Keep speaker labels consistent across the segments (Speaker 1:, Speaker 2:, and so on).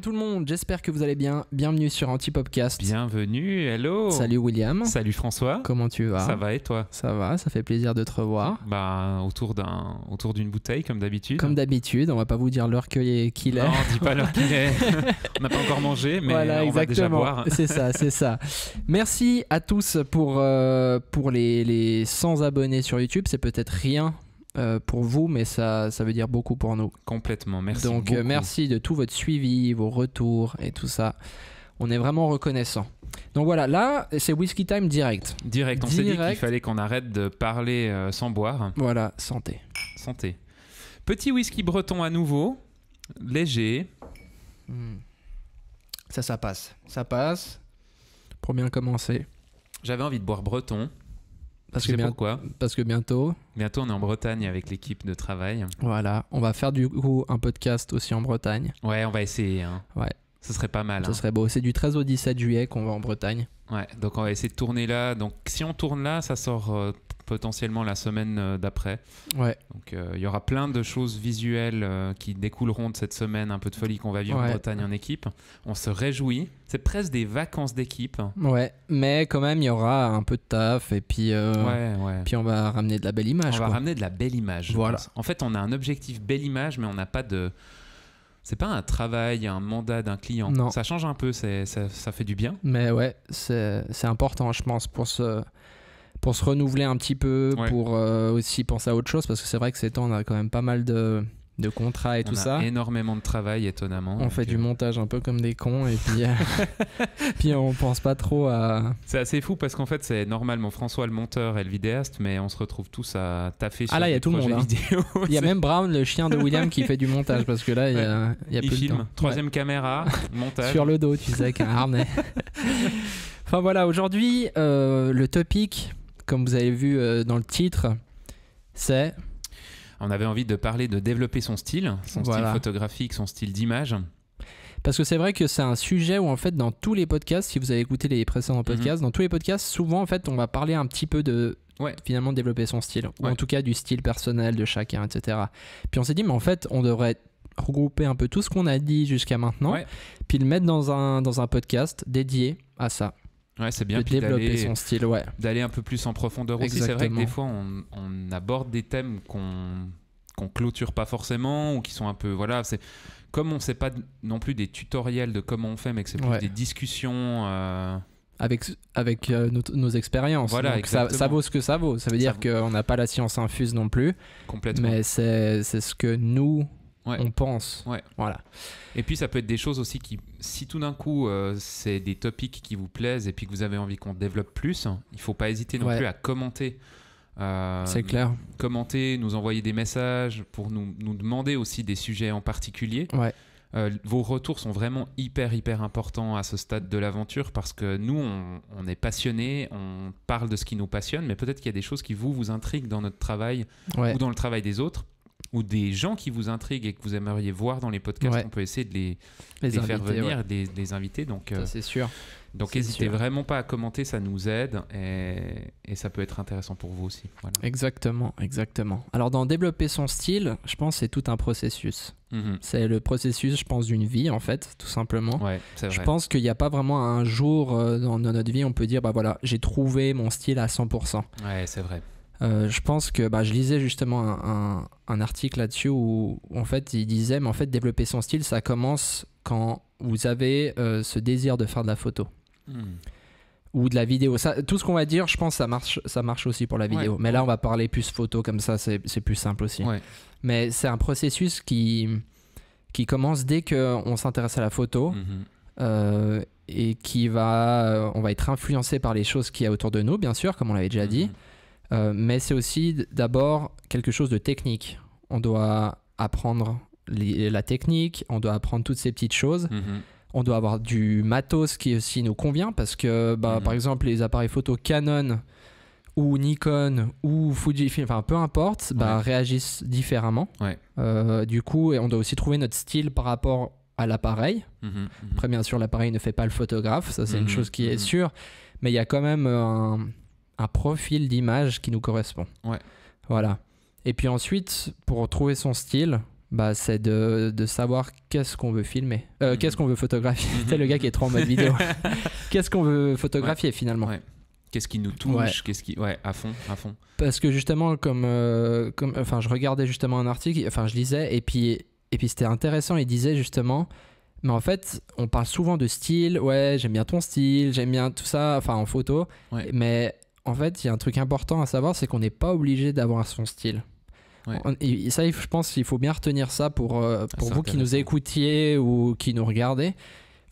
Speaker 1: tout le monde, j'espère que vous allez bien. Bienvenue sur Antipopcast.
Speaker 2: Bienvenue, hello. Salut William. Salut François. Comment tu vas Ça va et toi Ça va, ça fait plaisir de te revoir. Bah autour d'un
Speaker 1: autour d'une bouteille comme d'habitude. Comme d'habitude, on va pas vous dire l'heure qu'il est. Non, on pas l'heure qu'il
Speaker 2: est. on n'a pas encore mangé mais on va déjà boire. c'est ça,
Speaker 1: c'est ça. Merci à tous pour euh, pour les, les 100 abonnés sur YouTube, c'est peut-être rien euh, pour vous, mais ça, ça veut dire beaucoup pour nous. Complètement, merci. Donc euh, merci de tout votre suivi, vos retours et tout ça. On est vraiment reconnaissant. Donc voilà, là, c'est Whisky Time direct.
Speaker 2: Direct, on s'est dit qu'il fallait qu'on arrête de parler euh, sans boire.
Speaker 1: Voilà, santé.
Speaker 2: Santé. Petit whisky breton à nouveau, léger. Hmm.
Speaker 1: Ça, ça passe. Ça passe. Pour bien commencer.
Speaker 2: J'avais envie de boire breton. Parce que,
Speaker 1: parce que bientôt.
Speaker 2: Bientôt, on est en Bretagne avec l'équipe de travail.
Speaker 1: Voilà, on va faire du coup un podcast aussi en Bretagne.
Speaker 2: Ouais, on va essayer. Hein.
Speaker 1: Ouais. Ce serait pas mal. Ce hein. serait beau. C'est du 13 au 17 juillet qu'on va en Bretagne.
Speaker 2: Ouais, donc on va essayer de tourner là. Donc si on tourne là, ça sort euh, potentiellement la semaine euh, d'après. Ouais. Donc euh, il y aura plein de choses visuelles euh, qui découleront de cette semaine un peu de folie qu'on va vivre en Bretagne en équipe. On se réjouit. C'est presque des vacances d'équipe. Hein.
Speaker 1: Ouais, mais quand même il y aura un peu de taf et puis puis on va ramener de la belle image. On va ramener de la belle image. Voilà.
Speaker 2: En fait, on a un objectif belle image, mais on n'a pas de c'est pas un travail, un mandat d'un client. Non. Ça change un peu, ça, ça, fait du bien.
Speaker 1: Mais ouais, c'est important, je pense, pour ce, pour se renouveler un petit peu, pour euh, aussi penser à autre chose, parce que c'est vrai que ces temps, on a quand même pas mal de, de contrats et on tout a ça.
Speaker 2: Énormément de travail, étonnamment. On fait du euh,
Speaker 1: montage un peu comme des cons, et puis, euh, puis on pense pas trop à.
Speaker 2: C'est assez fou parce qu'en fait, c'est normalement François le monteur et le vidéaste, mais on se retrouve tous à taffer ah sur Ah là, il y a tout le monde. Hein. il y a même Brown, le chien de William, qui fait du montage, parce que là, il y a, il y a il filme. De Troisième caméra, montage. sur le dos, tu sais, avec un harnais.
Speaker 1: Enfin voilà, aujourd'hui, le topic, comme vous avez vu euh, dans le titre, c'est...
Speaker 2: On avait envie de parler de développer son style, son style photographique, son style d'image.
Speaker 1: Parce que c'est vrai que c'est un sujet où en fait dans tous les podcasts, si vous avez écouté les précédents mhm. podcasts, dans tous les podcasts, souvent en fait on va parler un petit peu de Ouais. finalement développer son style, ou en tout cas du style personnel de chacun, etc. Puis on s'est dit, mais en fait, on devrait regrouper un peu tout ce qu'on a dit jusqu'à maintenant, puis le mettre dans un, dans un podcast dédié à ça. Ouais, c'est bien. De développer son style, D'aller un peu plus en profondeur aussi. C'est vrai que des fois,
Speaker 2: on, on aborde des thèmes qu'on qu'on clôture pas forcément ou qui sont un peu voilà c'est comme on sait pas non plus des tutoriels de comment on fait mais que c'est plus des
Speaker 1: discussions euh, avec avec euh, nos, expériences voilà ça, ça, vaut ce que ça vaut ça veut dire qu'on n'a pas la science infuse non plus complètement mais c'est ce que nous on pense.
Speaker 2: Ouais. Voilà. Et puis ça peut être des choses aussi qui, si tout d'un coup euh, c'est des topics qui vous plaisent et puis que vous avez envie qu'on développe plus, il faut pas hésiter non plus à commenter. Euh, c'est clair. Commenter, nous envoyer des messages pour nous, demander aussi des sujets en particulier. Euh, vos retours sont vraiment hyper hyper importants à ce stade de l'aventure parce que nous on, est passionnés, on parle de ce qui nous passionne, mais peut-être qu'il y a des choses qui vous vous intriguent dans notre travail ou dans le travail des autres ou des gens qui vous intriguent et que vous aimeriez voir dans les podcasts, on peut essayer de les, faire venir, des les, inviter. Donc, euh, c'est sûr. Donc, n'hésitez vraiment pas à commenter, ça nous aide
Speaker 1: et, ça peut être intéressant pour vous aussi. Exactement, exactement. Alors, dans développer son style, je pense c'est tout un processus. Mhm. C'est le processus, je pense, d'une vie en fait, tout simplement. je pense qu'il n'y a pas vraiment un jour euh, dans notre vie, on peut dire bah voilà, j'ai trouvé mon style à 100%. Ouais, c'est vrai. Euh, je pense que bah, je lisais justement un, article là-dessus où, en fait il disait mais en fait développer son style ça commence quand vous avez euh, ce désir de faire de la photo hmm. ou de la vidéo. Ça, tout ce qu'on va dire je pense ça marche ça marche aussi pour la vidéo. Mais là on va parler plus photo comme ça c'est plus simple aussi. Mais c'est un processus qui qui commence dès qu'on s'intéresse à la photo. Mhm. Euh, et qui va, on va être influencé par les choses qu'il y a autour de nous, bien sûr, comme on l'avait déjà mhm. dit, euh, mais c'est aussi d'abord quelque chose de technique. On doit apprendre la technique, on doit apprendre toutes ces petites choses. Mhm. On doit avoir du matos qui aussi nous convient parce que, bah, mhm. par exemple, les appareils photo Canon ou Nikon ou Fujifilm, enfin peu importe, bah, réagissent différemment. Euh, du coup, on doit aussi trouver notre style par rapport à l'appareil. Mhm, Après, bien sûr, l'appareil ne fait pas le photographe, ça c'est une chose qui est sûre, mais il y a quand même euh, un, un profil d'image qui nous correspond. Ouais. Voilà. Et puis ensuite, pour trouver son style, bah, c'est de, de, savoir qu'est-ce qu'on veut filmer, euh, mhm. qu'est-ce qu'on veut photographier. Mhm. c'est le gars qui est trop en mode vidéo. qu'est-ce qu'on veut photographier finalement ouais. Qu'est-ce
Speaker 2: qui nous touche Qu'est-ce qui ouais à fond, à fond.
Speaker 1: Parce que justement, comme euh, comme enfin, je regardais justement un article, enfin je lisais et puis et puis c'était intéressant. Il disait justement, mais en fait, on parle souvent de style. Ouais, j'aime bien ton style, j'aime bien tout ça. Enfin en photo, mais en fait, il y a un truc important à savoir, c'est qu'on n'est pas obligé d'avoir son style. et ça, je pense qu'il faut bien retenir ça pour, euh, vous qui nous écoutiez ou qui nous regardez.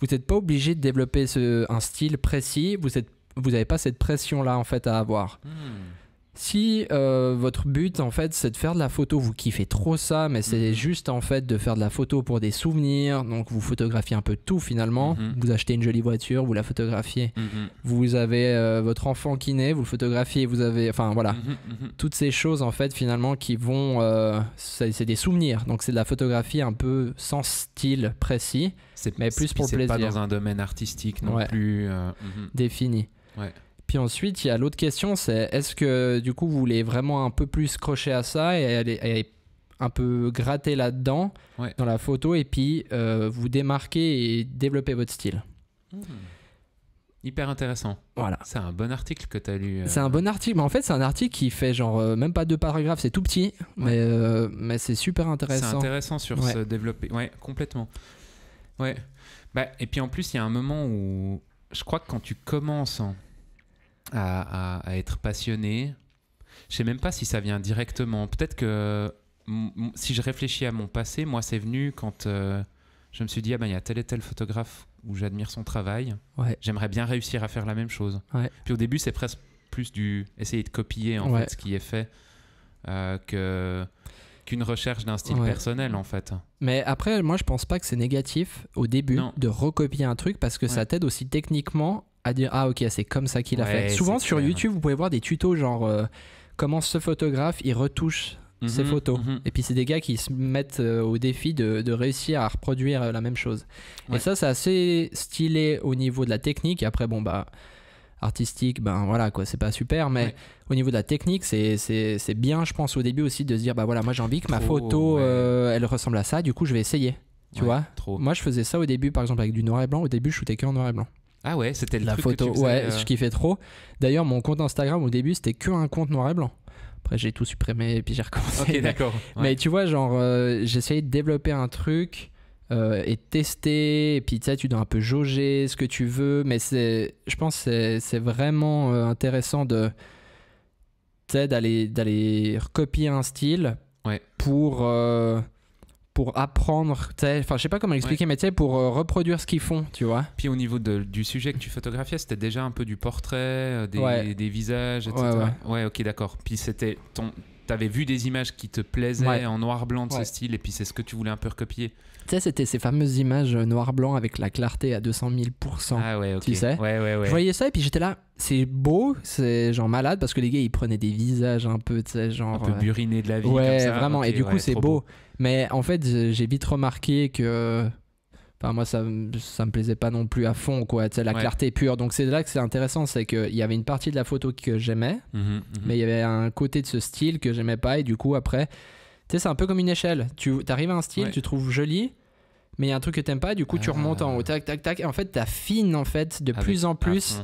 Speaker 1: Vous n'êtes pas obligé de développer un style précis, vous n'avez vous pas cette pression-là en fait à avoir. Hmm. Si euh, votre but en fait c'est de faire de la photo, vous kiffez trop ça, mais c'est mhm. juste en fait de faire de la photo pour des souvenirs, donc vous photographiez un peu tout finalement, mhm. vous achetez une jolie voiture, vous la photographiez, mhm. vous avez euh, votre enfant qui naît, vous le photographiez, vous avez, enfin voilà, toutes ces choses en fait finalement qui vont, euh, c'est des souvenirs, donc c'est de la photographie un peu sans style précis, mais plus pour plaisir. C'est pas dans un domaine artistique non plus défini. Ouais. Puis ensuite, il y a l'autre question, c'est est-ce que du coup vous voulez vraiment un peu plus crocher à ça et aller, un peu gratter là-dedans dans la photo et puis euh, vous démarquer et développer votre style. Hmm.
Speaker 2: Hyper intéressant. Voilà. C'est un bon article que tu as lu. Euh. C'est un
Speaker 1: bon article, mais en fait c'est un article qui fait genre euh, même pas deux paragraphes, c'est tout petit, mais, mais c'est super intéressant. C'est intéressant sur se
Speaker 2: développer, ouais, complètement. Ouais. Bah, et puis en plus il y a un moment où je crois que quand tu commences à, être passionné. Je sais même pas si ça vient directement. Peut-être que si je réfléchis à mon passé, moi, c'est venu quand euh, je me suis dit, ah ben, il y a tel et tel photographe où j'admire son travail. Ouais. J'aimerais bien réussir à faire la même chose. Puis au début, c'est presque plus du essayer de copier en fait ce qui est fait euh, que qu'une recherche d'un style personnel en fait.
Speaker 1: Mais après, moi, je pense pas que c'est négatif au début de recopier un truc parce que ça t'aide aussi techniquement à dire ah ok c'est comme ça qu'il a fait. Souvent sur YouTube vous pouvez voir des tutos genre euh, comment ce photographe il retouche mhm, ses photos mhm. et puis c'est des gars qui se mettent euh, au défi de, de, réussir à reproduire euh, la même chose. Et ça c'est assez stylé au niveau de la technique. Après bon bah artistique ben voilà quoi c'est pas super mais au niveau de la technique c'est bien je pense au début aussi de se dire bah voilà moi j'ai envie que ma photo elle ressemble à ça du coup je vais essayer tu vois trop. moi je faisais ça au début par exemple avec du noir et blanc au début je shootais que en noir et blanc ah ouais, c'était la photo. ouais, je euh. kiffais trop. D'ailleurs, mon compte Instagram au début, c'était que un compte noir et blanc. Après, j'ai tout supprimé et puis j'ai recommencé. Ok, d'accord. Mais tu vois, genre, euh, j'essayais de développer un truc euh, et tester. Et puis, tu sais, tu dois un peu jauger ce que tu veux. Mais c'est, je pense que c'est vraiment euh, intéressant de, d'aller, d'aller recopier un style pour, pour apprendre, enfin je sais pas comment expliquer, mais tu pour euh, reproduire ce qu'ils font, tu vois.
Speaker 2: Puis au niveau du sujet que tu photographiais, c'était déjà un peu du portrait, euh, des, visages, etc. Ouais, ouais. ok, d'accord. Puis c'était ton, avais vu des images qui te plaisaient en noir blanc de ce style et puis c'est ce que tu voulais un peu recopier.
Speaker 1: Tu sais, c'était ces fameuses images euh, noir blanc avec la clarté à 200 000%. Ah ouais, ok. Tu sais ouais, ouais, ouais. Je voyais ça et puis j'étais là, c'est beau, c'est genre malade parce que les gars ils prenaient des visages un peu, tu sais, genre. Un peu euh, burinés de la vie. Ouais, vraiment. et du coup, c'est beau. Mais en fait, j'ai vite remarqué que moi, ça, ça me plaisait pas non plus à fond, quoi. la clarté pure. Donc, c'est là que c'est intéressant. C'est qu'il y avait une partie de la photo que j'aimais, mhm, mhm. mais il y avait un côté de ce style que j'aimais pas. Et du coup, après, tu sais, c'est un peu comme une échelle. Tu arrives à un style, tu trouves joli, mais il y a un truc que t'aimes pas. Du coup, tu ah. remontes en haut, tac, tac, tac. Et en fait, t'affines, en fait, de ah, plus en plus.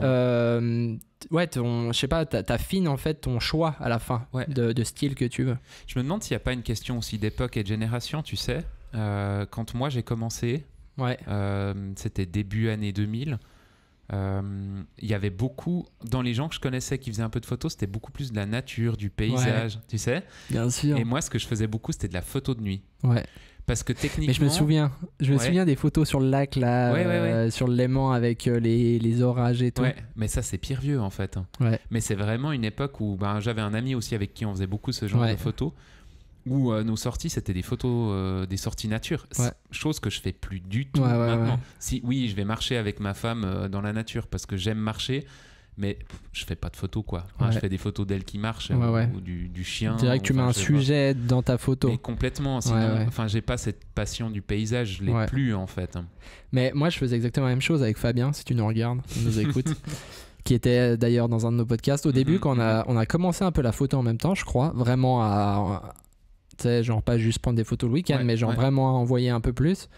Speaker 1: Euh, ouais, sais pas, t'affines en fait ton choix à la fin de, de, style que tu veux. Je me demande s'il n'y a pas
Speaker 2: une question aussi d'époque et de génération, tu sais. Euh, quand moi j'ai commencé, ouais. Euh, c'était début année 2000. Euh, il y avait beaucoup dans les gens que je connaissais qui faisaient un peu de photos, c'était beaucoup plus de la nature, du paysage, tu sais. Bien sûr. Et moi, ce que je faisais beaucoup, c'était de la photo de nuit. Ouais. Parce que techniquement. Mais je me souviens, je me souviens
Speaker 1: des photos sur le lac là, sur le avec les, orages et tout. Ouais, mais ça c'est pire vieux en
Speaker 2: fait. Mais c'est vraiment une époque où ben, j'avais un ami aussi avec qui on faisait beaucoup ce genre de photos où euh, nos sorties c'était des photos euh, des sorties nature chose que je fais plus du tout maintenant si oui je vais marcher avec ma femme euh, dans la nature parce que j'aime marcher mais je fais pas de photos quoi je fais des photos d'elle qui marche ou du, du chien dirais que tu mets un sujet
Speaker 1: dans ta photo complètement
Speaker 2: enfin j'ai pas cette passion du paysage je l'ai plus en fait hein.
Speaker 1: mais moi je faisais exactement la même chose avec Fabien si tu nous regardes tu nous écoutes qui était d'ailleurs dans un de nos podcasts. Au mm-hmm, début, quand on a, mm-hmm. on a commencé un peu la photo en même temps, je crois, vraiment à, genre pas juste prendre des photos le week-end, mais genre vraiment envoyer un peu plus.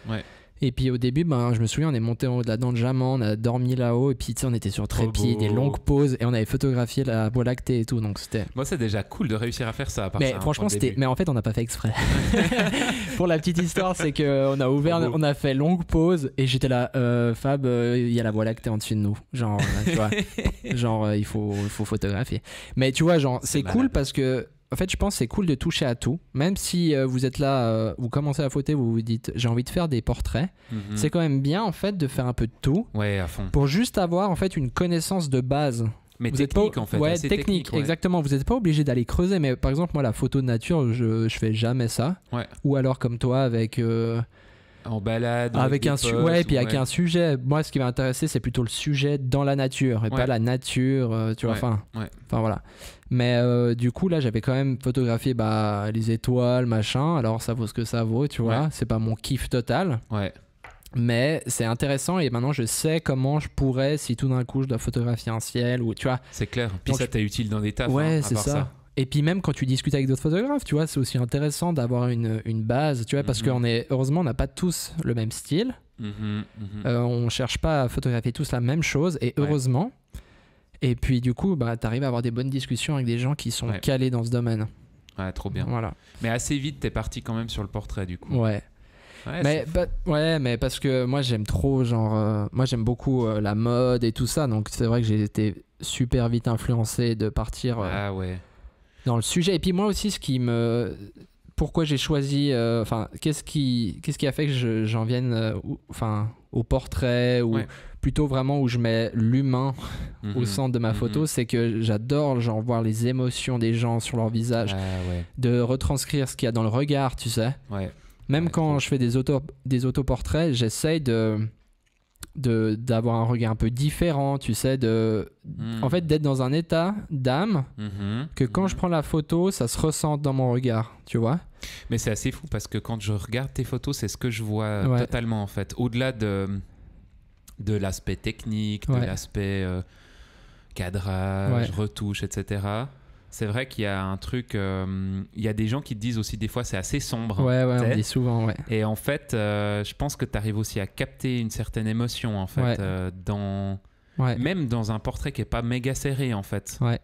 Speaker 1: Et puis au début, ben, je me souviens, on est monté en haut de la dent de Jaman, on a dormi là-haut, et puis on était sur trépied, des longues pauses, et on avait photographié la voie lactée et tout. Donc c'était. Moi, c'est déjà cool de réussir à faire ça. À part mais hein, franchement, c'était. Mais en fait, on n'a pas fait exprès. Pour la petite histoire, c'est qu'on a ouvert, on a fait longue pause, et j'étais là, euh, Fab, euh, il y a la voie lactée en dessus de nous. Genre, euh, tu vois, genre il faut, faut photographier. Mais tu vois, genre, c'est cool parce que en fait, je pense c'est cool de toucher à tout. Même si euh, vous êtes là, euh, vous commencez à fauter, vous vous dites j'ai envie de faire des portraits. Mhm. C'est quand même bien en fait de faire un peu de tout. Ouais, à fond. Pour juste avoir en fait une connaissance de base. Mais technique en fait. Ouais, technique, exactement. Vous n'êtes pas obligé d'aller creuser. Mais par exemple, moi, la photo de nature, je, je fais jamais ça. Ouais. Ou alors comme toi avec. Euh, en balade. Avec, un sujet. Ouais, puis avec un sujet. Moi, ce qui m'intéresse c'est plutôt le sujet dans la nature et pas la nature. tu vois, enfin. Enfin voilà. Mais euh, du coup, là, j'avais quand même photographié bah, les étoiles, machin. Alors, ça vaut ce que ça vaut, tu vois. C'est pas mon kiff total. Ouais. Mais c'est intéressant et maintenant je sais comment je pourrais, si tout d'un coup je dois photographier un ciel ou tu vois. C'est clair. Puis ça, t'es utile
Speaker 2: dans des tas Ouais, hein, c'est ça.
Speaker 1: Et puis même quand tu discutes avec d'autres photographes, tu vois, c'est aussi intéressant d'avoir une, une, base, tu vois, parce mhm. qu'on est heureusement on n'a pas tous le même style. Mhm, mhm. Euh, on cherche pas à photographier tous la même chose et heureusement. Et puis du coup, bah, tu arrives à avoir des bonnes discussions avec des gens qui sont calés dans ce domaine.
Speaker 2: Ouais, trop bien. Voilà. Mais assez vite, t'es parti quand même sur le portrait du coup. Ouais. Ouais, mais,
Speaker 1: ouais, mais parce que moi j'aime trop, genre, euh, moi j'aime beaucoup euh, la mode et tout ça, donc c'est vrai que j'ai été super vite influencé de partir euh, ah ouais. dans le sujet. Et puis moi aussi, ce qui me, pourquoi j'ai choisi, euh, enfin, qu'est-ce qui, qu'est-ce qui a fait que j'en vienne, euh, enfin, au portrait ou plutôt vraiment où je mets l'humain mhm. au centre de ma mhm. photo, c'est que j'adore voir les émotions des gens sur leur visage, ah, de retranscrire ce qu'il y a dans le regard, tu sais. Même quand je fais des auto, des autoportraits, j'essaye de d'avoir un regard un peu différent, tu sais, de, hmm. en fait d'être dans un état d'âme mhm. que quand je prends la photo, ça se ressent dans mon regard, tu vois.
Speaker 2: Mais c'est assez fou parce que quand je regarde tes photos, c'est ce que je vois euh, totalement en fait, au-delà de, de l'aspect technique, de l'aspect euh, cadrage, retouche, etc c'est vrai qu'il y a un truc. Euh, il y a des gens qui te disent aussi des fois c'est assez sombre. Ouais, ouais, on dit souvent, ouais. Et en fait, euh, je pense que tu arrives aussi à capter une certaine émotion, en fait, euh, dans. Même dans un portrait qui est pas méga serré, en
Speaker 1: fait. Ouais.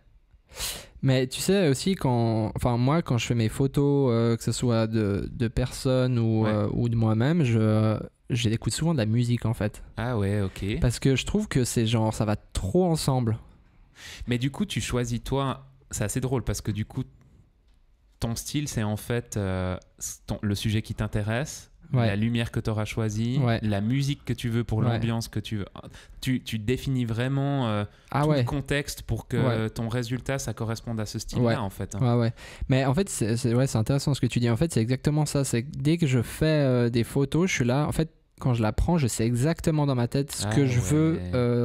Speaker 1: Mais tu sais aussi, quand, enfin moi, quand je fais mes photos, que ce soit de, de personnes ou, ou de moi-même, je j'écoute souvent de la musique en fait. Ah ouais, ok. Parce que je trouve que c'est genre, ça va trop ensemble. Mais du
Speaker 2: coup, tu choisis toi c'est assez drôle parce que du coup, ton style, c'est en fait euh, le sujet qui t'intéresse, la lumière que tu auras choisie, la musique que tu veux pour l'ambiance que tu veux. Tu, définis vraiment euh, ah tout le contexte pour que ton résultat, ça corresponde à ce style-là, en fait. Ouais,
Speaker 1: Mais en fait, c'est intéressant ce que tu dis. En fait, c'est exactement ça. C'est dès que je fais euh, des photos, je suis là. En fait, quand je la prends, je sais exactement dans ma tête ce ah que je veux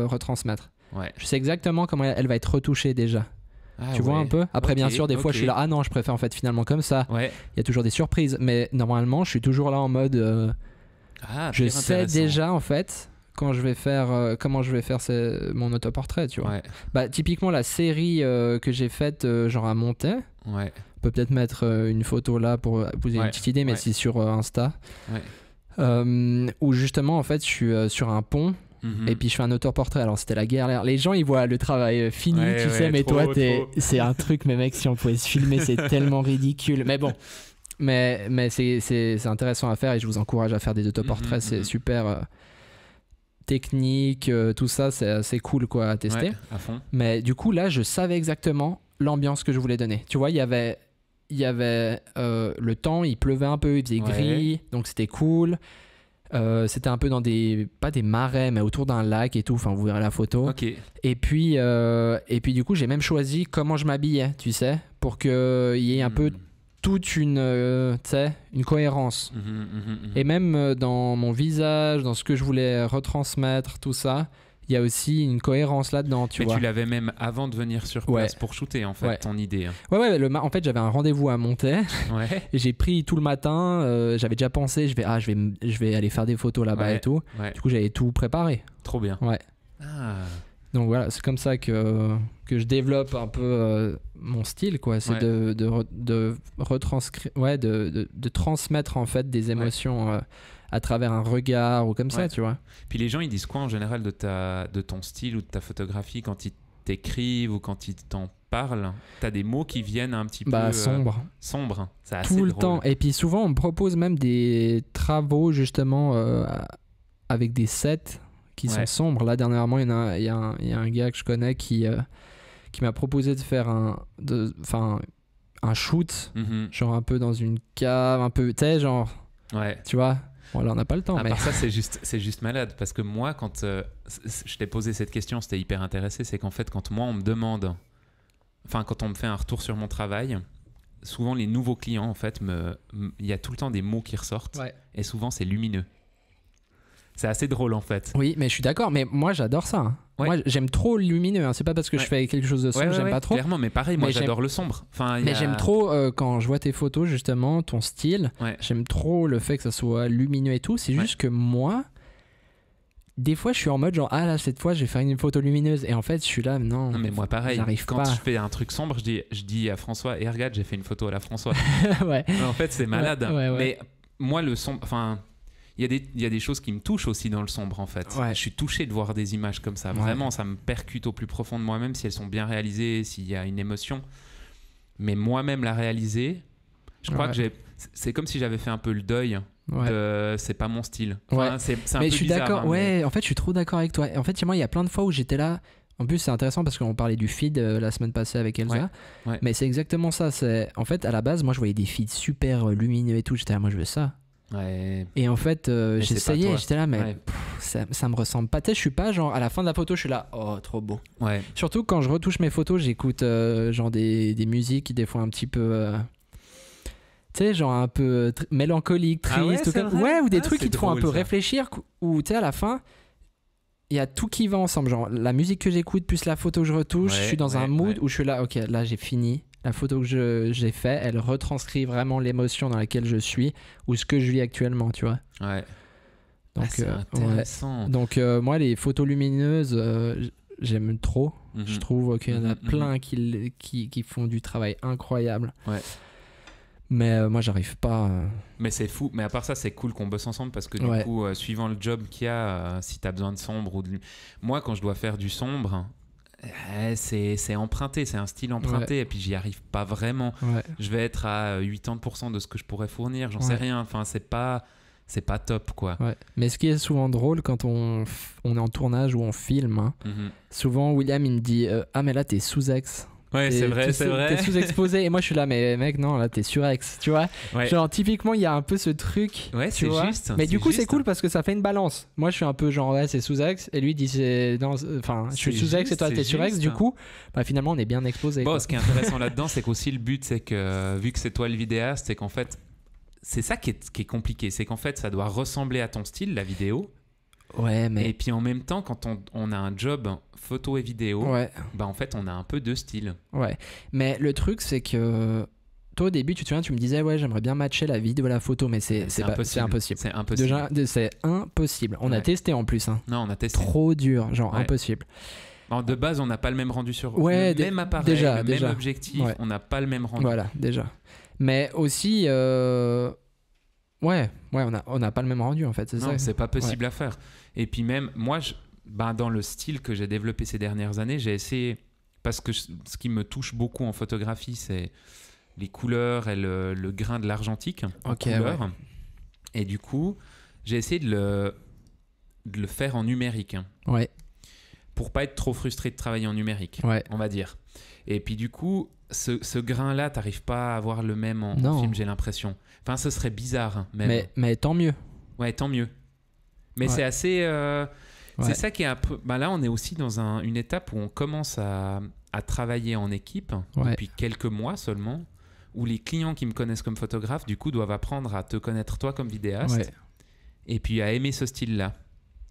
Speaker 1: retransmettre. Je sais exactement comment elle va être retouchée déjà. Ah tu vois un peu Après, bien sûr, des fois, je suis là, ah non, je préfère en fait finalement comme ça. Il y a toujours des surprises, mais normalement, je suis toujours là en mode. Euh, ah, je sais déjà en fait quand je vais faire euh, comment je vais faire mon autoportrait, tu vois. Bah typiquement la série euh, que j'ai faite genre à monter On peut peut-être mettre une photo là pour vous donner une petite idée, mais c'est sur Insta. Ouais. où justement en fait je suis sur un pont Mhm. Et puis je fais un autoportrait. Alors c'était la guerre. Les gens ils voient le travail euh, fini, tu sais, mais toi c'est un truc, mais mec, si on pouvait se filmer, c'est tellement ridicule. Mais bon, mais, mais c'est intéressant à faire et je vous encourage à faire des autoportraits. Mhm, c'est mhm. super euh, technique, euh, tout ça, c'est cool quoi à tester. Mais du coup là, je savais exactement l'ambiance que je voulais donner. Tu vois, il y avait, y avait le temps, il pleuvait un peu, il faisait gris, donc c'était cool. Euh, c'était un peu dans des pas des marais mais autour d'un lac et tout enfin vous verrez la photo et puis euh, et puis du coup j'ai même choisi comment je m'habillais tu sais pour que y ait un hmm. peu toute une euh, sais une cohérence mhm, mhm, mhm. et même dans mon visage dans ce que je voulais retransmettre tout ça il y a aussi une cohérence là-dedans. Tu Mais tu l'avais
Speaker 2: même avant de venir
Speaker 1: sur place pour shooter, en fait, ton idée. Hein. Ouais, ouais, en fait, j'avais un rendez-vous à monter. Ouais. j'ai pris tout le matin. Euh, j'avais déjà pensé, je vais, ah, je vais, je vais aller faire des photos là-bas et tout. Du coup, j'avais tout préparé. Trop bien. Ouais. Ah. Donc voilà, c'est comme ça que, que je développe un peu euh, mon style, quoi. C'est de, de, de retranscrire, ouais, de, de, transmettre en fait des émotions euh, à travers un regard ou comme ça, tu vois.
Speaker 2: Puis les gens, ils disent quoi en général de, ta, de ton style ou de ta photographie quand ils t'écrivent ou quand ils t'en parlent T'as des mots qui viennent un petit bah, peu. Euh, sombre. sombre. Tout le temps.
Speaker 1: Et puis souvent, on me propose même des travaux justement euh, avec des sets qui sont sombres. Là, dernièrement, il y, a, un, y, a, un, gars que je connais qui, euh, qui m'a proposé de faire un. Enfin un shoot, mhm. genre un peu dans une cave, un peu, tu sais, genre, ouais. tu vois, Bon, on n'a pas le temps. ça, c'est juste, c'est juste malade.
Speaker 2: Parce que moi, quand euh, je t'ai posé cette question, c'était hyper intéressé. C'est qu'en fait, quand moi, on me demande, enfin, quand on me fait un retour sur mon travail, souvent, les nouveaux clients, en fait, il y a tout le temps des mots qui ressortent. Et souvent, c'est lumineux. C'est assez drôle, en
Speaker 1: fait. Oui, mais je suis d'accord. Mais moi, j'adore ça. Hein. Moi, j'aime trop le lumineux. Hein. C'est pas parce que je fais quelque chose de sombre, j'aime pas trop. Clairement, mais pareil, moi j'adore
Speaker 2: le sombre. Enfin, y mais j'aime trop
Speaker 1: euh, quand je vois tes photos, justement, ton style. J'aime trop le fait que ça soit lumineux et tout. C'est juste que moi, des fois, je suis en mode genre, ah là, cette fois, je vais faire une photo lumineuse. Et en fait, je suis là, non. non mais moi, pareil, quand pas. je
Speaker 2: fais un truc sombre, je dis, je dis à François, et eh, regarde, j'ai fait une photo à la François. en fait, c'est malade. Mais moi, le sombre. Enfin il y, a des, choses qui me touchent aussi dans le sombre, en fait. Je suis touché de voir des images comme ça. Vraiment, ça me percute au plus profond de moi-même si elles sont bien réalisées, s'il y a une émotion. Mais moi-même la réaliser, je crois que j'ai. C'est comme si j'avais fait un peu le deuil c'est pas mon style. c'est, un mais je suis d'accord. Hein,
Speaker 1: ouais, en fait, je suis trop d'accord avec toi. En fait, moi, il y a plein de fois où j'étais là. En plus, c'est intéressant parce qu'on parlait du feed euh, la semaine passée avec Elsa. Mais c'est exactement ça. C'est en fait à la base, moi, je voyais des feeds super euh, lumineux et tout. J'étais là, moi, je veux ça. Et en fait, euh, j'essayais, j'étais là, mais ça, me ressemble pas. je suis pas genre à la fin de la photo, je suis là, oh, trop beau. Ouais. Surtout quand je retouche mes photos, j'écoute euh, genre des, des, musiques des fois un petit peu. Euh, tu sais, genre un peu mélancolique, ah triste, ou, ouais, ou des ah, trucs qui te font un peu réfléchir, ou tu sais, à la fin, il y a tout qui va ensemble. Genre la musique que j'écoute, plus la photo que je retouche, je suis dans un mood où je suis là, ok, là j'ai fini, la photo que j'ai fait, elle retranscrit vraiment l'émotion dans laquelle je suis ou ce que je vis actuellement, tu vois. Ouais. Donc, ah, euh, intéressant. Donc euh, moi, les photos lumineuses, euh, j'aime trop. Mhm. Je trouve qu'il y en a mhm, plein mhm. qui, qui, font du travail incroyable. Ouais. Mais moi, j'arrive pas.
Speaker 2: Mais c'est fou. Mais à part ça, c'est cool qu'on bosse ensemble parce que du coup, suivant le job qu'il y a, si tu as besoin de sombre ou de. Moi, quand je dois faire du sombre, c'est emprunté, c'est un style emprunté, et puis j'y arrive pas vraiment. Je vais être à 80% de ce que je pourrais fournir, j'en sais rien. Enfin, c'est pas c'est pas top quoi.
Speaker 1: Mais ce qui est souvent drôle quand on, est en tournage ou en film hein, mmh souvent William il me dit euh, Ah, mais là t'es sous-axe. Ouais, c'est vrai, c'est vrai. T'es sous-exposé et moi je suis là, mais mec, non, là t'es surex, tu vois. Genre, typiquement, il y a un peu ce truc. Ouais, c'est juste. Mais du coup, c'est cool parce que ça fait une balance. Moi je suis un peu genre, ouais, c'est sous-ex et lui dit, non, enfin, je suis sous-ex et toi t'es surex. Du coup, bah, finalement, on est bien exposé. Bon, ce qui est intéressant
Speaker 2: là-dedans, c'est qu'aussi le but, c'est que vu que c'est toi le vidéaste, c'est qu'en fait, c'est ça qui est, qui est compliqué, c'est qu'en fait, ça doit ressembler à ton style, la vidéo mais... Et puis en même temps, quand on, a un job photo et vidéo, bah en fait, on a un peu deux styles.
Speaker 1: Ouais, mais le truc, c'est que toi au début tu te souviens tu me disais ouais j'aimerais bien matcher la vidéo et la photo mais c'est impossible
Speaker 2: impossible c'est impossible
Speaker 1: c'est impossible on a testé en plus hein.
Speaker 2: non on a testé trop dur genre impossible de base on n'a pas le même rendu sur ouais, le même appareil le même objectif on n'a pas le même rendu voilà
Speaker 1: déjà mais aussi euh, Ouais, ouais, on n'a on a pas le même rendu en fait, c'est ça. c'est pas possible
Speaker 2: à faire. Et puis même, moi, je, ben, dans le style que j'ai développé ces dernières années, j'ai essayé, parce que ce qui me touche beaucoup en photographie, c'est les couleurs et le, grain de l'argentique Ok, Et du coup, j'ai essayé de le, de le faire en numérique. Hein. Ouais. Pour pas être trop frustré de travailler en numérique, ouais. on va dire. Et puis du coup, ce, grain-là, t'arrives pas à avoir le même en, film, j'ai l'impression. Enfin, ce serait bizarre, hein, même. Mais, mais, tant mieux. Ouais, tant mieux. Mais c'est assez. Euh, c'est ça qui est un peu. Bah là, on est aussi dans une étape où on commence à, travailler en équipe depuis quelques mois seulement, où les clients qui me connaissent comme photographe, du coup, doivent apprendre à te connaître toi comme vidéaste et puis à aimer ce style-là.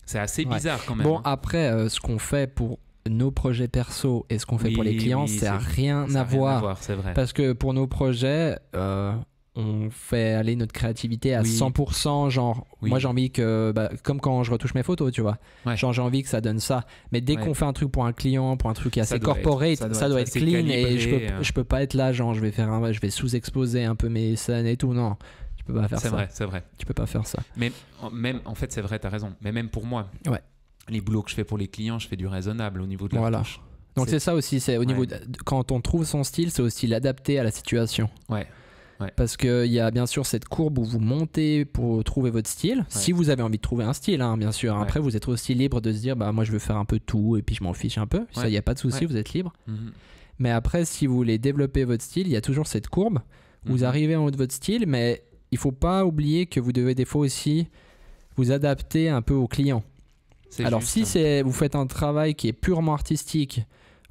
Speaker 2: C'est assez bizarre quand même. Bon, hein.
Speaker 1: après, euh, ce qu'on fait pour nos projets perso et ce qu'on fait pour les clients, c'est rien, à voir. Parce que pour nos projets, euh, on fait aller notre créativité à 100%. Genre, moi j'ai envie que, bah, comme quand je retouche mes photos, tu vois, genre j'ai envie que ça donne ça. Mais dès qu'on fait un truc pour un client, pour un truc qui assez corporate, ça, doit être, clean et je peux, hein. peux pas être là, genre je vais, faire je vais sous-exposer un peu mes scènes et tout. Non, tu peux pas faire ça. C'est vrai, c'est vrai. Tu peux pas faire ça.
Speaker 2: Mais même, en fait, c'est vrai, t'as raison. Mais même pour moi. Ouais les boulots que je fais pour les clients, je fais du raisonnable au niveau de la voilà. Donc c'est ça aussi, c'est au niveau
Speaker 1: quand on trouve son style, c'est aussi l'adapter à la situation. Ouais. Parce qu'il y a bien sûr cette courbe où vous montez pour trouver votre style. Si vous avez envie de trouver un style, hein, bien sûr. Après, vous êtes aussi libre de se dire, bah moi je veux faire un peu tout et puis je m'en fiche un peu. Ça, il n'y a pas de souci, vous êtes libre. Mhm. Mais après, si vous voulez développer votre style, il y a toujours cette courbe. Vous mhm. arrivez en haut de votre style, mais il faut pas oublier que vous devez des fois aussi vous adapter un peu au client. Alors si c'est vous faites un travail qui est purement artistique,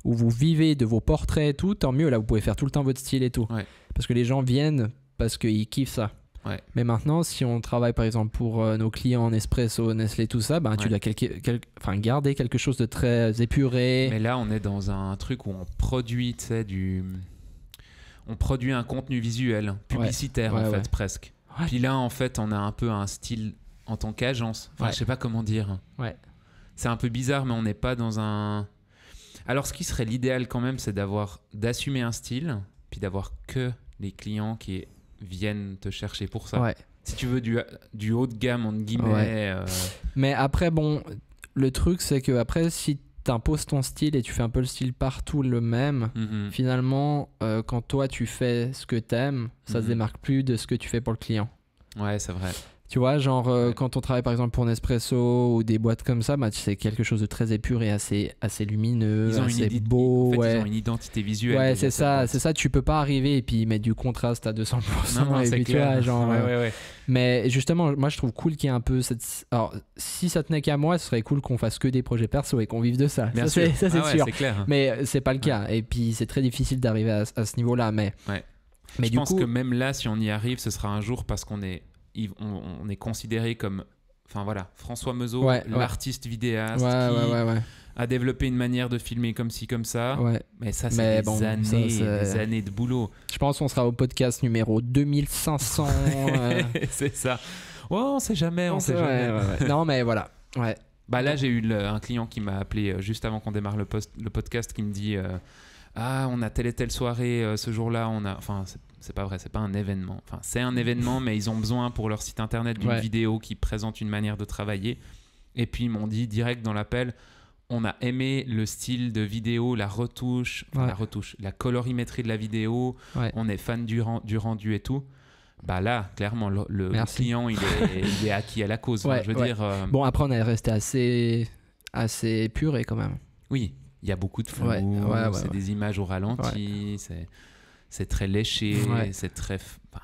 Speaker 1: où vous vivez de vos portraits et tout, tant mieux, là vous pouvez faire tout le temps votre style et tout. Parce que les gens viennent parce qu'ils kiffent ça. Mais maintenant, si on travaille par exemple pour euh, nos clients en Nespresso, Nestlé, tout ça, ben, tu dois garder quelque chose de très épuré. Mais là, on est dans un truc où
Speaker 2: on produit, du... on produit un contenu visuel, publicitaire en fait, presque. Puis là, en fait, on a un peu un style en tant qu'agence. Enfin, je sais pas comment dire. Ouais. C'est un peu bizarre, mais on n'est pas dans un. Alors, ce qui serait l'idéal quand même, c'est d'avoir d'assumer un style, puis d'avoir que les clients qui viennent te chercher pour ça. Si tu veux du, haut de gamme, entre guillemets. Euh.
Speaker 1: Mais après, bon, le truc, c'est que après, si imposes ton style et tu fais un peu le style partout le même, mm-hmm. finalement, euh, quand toi tu fais ce que t'aimes, ça se mm-hmm. démarque plus de ce que tu fais pour le client. Ouais, c'est vrai. Tu vois, genre euh, quand on travaille par exemple pour Nespresso ou des boîtes comme ça, bah, c'est quelque chose de très épuré, assez, assez lumineux, assez beau. ouais.
Speaker 2: Ils ont une identité visuelle. Ouais, c'est ça, c'est
Speaker 1: ça. Tu peux pas arriver et puis mettre du contraste à 200%. Euh, mais justement, moi je trouve cool qu'il y ait un peu cette. Alors, si ça tenait qu'à moi, ce serait cool qu'on fasse que des projets perso et qu'on vive de ça. ça, c'est ah sûr. Mais euh, c'est pas le cas. Et puis c'est très difficile d'arriver à, ce niveau-là. Mais. Mais je pense que
Speaker 2: même là, si on y arrive, ce sera un jour parce qu'on est on, est considéré comme. Enfin voilà, François Meuseau, l'artiste vidéaste qui a développé une manière de filmer comme ci, comme ça. Mais ça, c'est des, années,
Speaker 1: de boulot. Je pense qu'on sera au podcast numéro 2500. Euh.
Speaker 2: c'est ça. Oh, on sait jamais, on, sait, jamais. non, mais voilà.
Speaker 1: Ouais. Bah
Speaker 2: là, j'ai eu un client qui m'a appelé euh, juste avant qu'on démarre le, post, le podcast qui me dit euh, ah on a telle et telle soirée euh, ce jour-là, on a enfin c'est pas vrai, c'est pas un événement. Enfin, c'est un événement, mais ils ont besoin pour leur site internet d'une vidéo qui présente une manière de travailler. Et puis ils m'ont dit direct dans l'appel, on a aimé le style de vidéo, la retouche, la retouche, la colorimétrie de la vidéo. On est fan du, rendu et tout bah là, clairement, le, client, il est, acquis à la cause. Hein, je veux dire, euh. Bon,
Speaker 1: après, on est resté assez, assez puré quand même. Oui, il y a beaucoup de flou, c'est des images au ralenti,
Speaker 2: c'est très léché, c'est très, ben,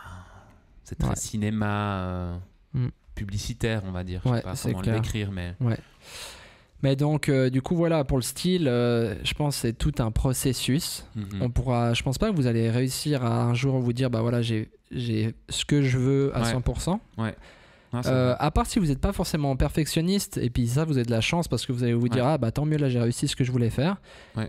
Speaker 2: c'est très cinéma euh, mm. publicitaire, on va dire. Je sais pas comment l'écrire, mais.
Speaker 1: Mais donc, euh, du coup, voilà, pour le style, euh, je pense c'est tout un processus. Je mm-hmm. ne On pourra, je pense pas que vous allez réussir à un jour vous dire, bah voilà, j'ai ce que je veux à 100%. Ouais. Ah, euh, à part si vous n'êtes pas forcément perfectionniste, et puis ça, vous avez de la chance parce que vous allez vous dire, ah bah tant mieux, là j'ai réussi ce que je voulais faire.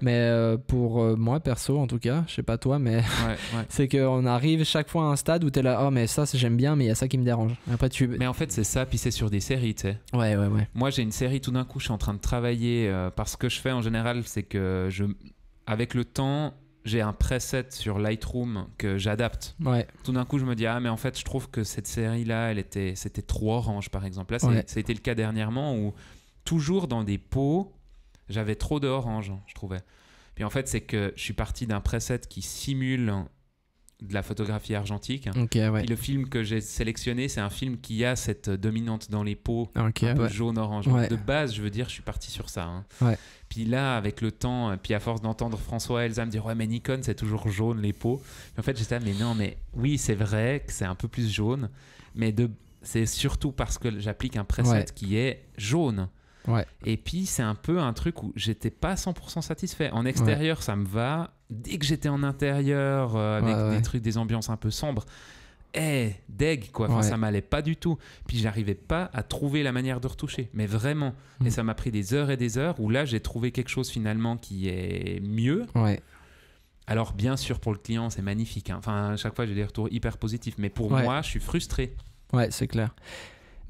Speaker 1: Mais euh, pour euh, moi, perso, en tout cas, je sais pas toi, mais c'est c'est qu'on arrive chaque fois à un stade où tu es là, oh mais ça j'aime bien, mais il y a ça qui me dérange.
Speaker 2: tu... Mais en fait, c'est ça, puis c'est sur des séries, tu sais.
Speaker 1: Ouais, ouais, ouais. Moi, j'ai une série, tout d'un
Speaker 2: coup, je suis en train de travailler parce que je fais en général, c'est que je. Avec le temps, j'ai un preset sur Lightroom que j'adapte. Ouais. Tout d'un coup, je me dis ah mais en fait, je trouve que cette série là, elle était c'était trop orange par exemple. Là, ça a le cas dernièrement où toujours dans des pots, j'avais trop d'orange, je trouvais. Puis en fait, c'est que je suis parti d'un preset qui simule de la photographie argentique. le film que j'ai sélectionné, c'est un film qui a cette dominante dans les peaux, un peu jaune-orange. De base, je veux dire, je suis parti sur ça. Hein. Puis là, avec le temps, euh, puis à force d'entendre François Elsa me dire Ouais, mais Nikon, c'est toujours jaune les peaux. en fait, j'étais Mais non, mais oui, c'est vrai que c'est un peu plus jaune, mais de... c'est surtout parce que j'applique un preset qui est jaune. Et puis, c'est un peu un truc où j'étais pas 100% satisfait. En extérieur, ça me va. Dès que j'étais en intérieur, euh, avec des trucs, des ambiances un peu sombres, eh, deg, quoi. ça m'allait pas du tout. Puis, j'arrivais pas à trouver la manière de retoucher. Mais vraiment. Et mm. ça m'a pris des heures et des heures où là, j'ai trouvé quelque chose finalement qui est mieux. Ouais. Alors, bien sûr, pour le client, c'est magnifique. Hein. Enfin, à chaque fois, j'ai des retours hyper positifs. Mais pour moi, je suis frustré.
Speaker 1: Ouais, c'est clair.